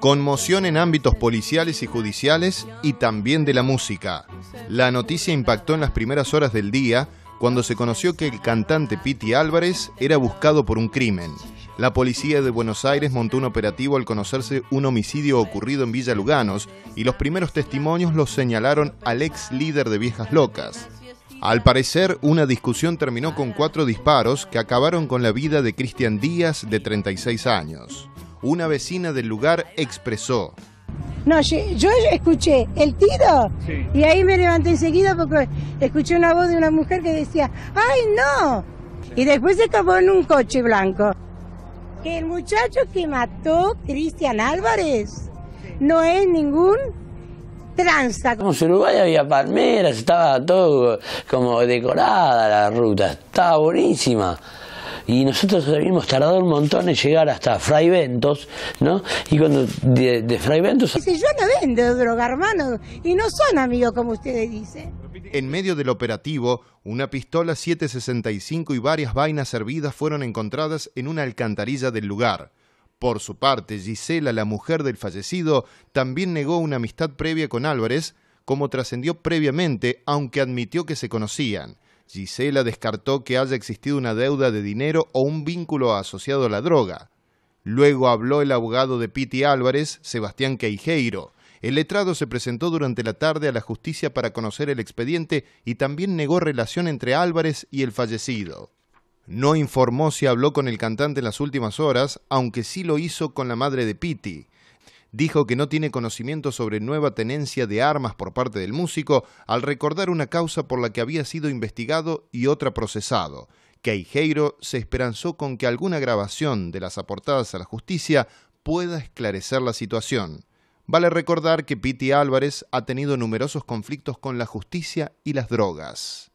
Conmoción en ámbitos policiales y judiciales y también de la música. La noticia impactó en las primeras horas del día cuando se conoció que el cantante Piti Álvarez era buscado por un crimen. La policía de Buenos Aires montó un operativo al conocerse un homicidio ocurrido en Villa Luganos y los primeros testimonios los señalaron al ex líder de Viejas Locas. Al parecer, una discusión terminó con cuatro disparos que acabaron con la vida de Cristian Díaz, de 36 años. Una vecina del lugar expresó. No, yo, yo escuché el tiro y ahí me levanté enseguida porque escuché una voz de una mujer que decía, ¡ay no! Y después se acabó en un coche blanco. Que el muchacho que mató Cristian Álvarez no es ningún tranza. Como Uruguay había palmeras, estaba todo como decorada la ruta, estaba buenísima y nosotros habíamos tardado un montón en llegar hasta Fray Ventos, ¿no? Y cuando de, de Fray Ventos... Dice, yo no vendo droga, hermano, y no son amigos como ustedes dicen. En medio del operativo, una pistola 765 y varias vainas hervidas fueron encontradas en una alcantarilla del lugar. Por su parte, Gisela, la mujer del fallecido, también negó una amistad previa con Álvarez, como trascendió previamente, aunque admitió que se conocían. Gisela descartó que haya existido una deuda de dinero o un vínculo asociado a la droga. Luego habló el abogado de Piti Álvarez, Sebastián Queijeiro. El letrado se presentó durante la tarde a la justicia para conocer el expediente y también negó relación entre Álvarez y el fallecido. No informó si habló con el cantante en las últimas horas, aunque sí lo hizo con la madre de Piti dijo que no tiene conocimiento sobre nueva tenencia de armas por parte del músico al recordar una causa por la que había sido investigado y otra procesado. Queijeiro se esperanzó con que alguna grabación de las aportadas a la justicia pueda esclarecer la situación. Vale recordar que Piti Álvarez ha tenido numerosos conflictos con la justicia y las drogas.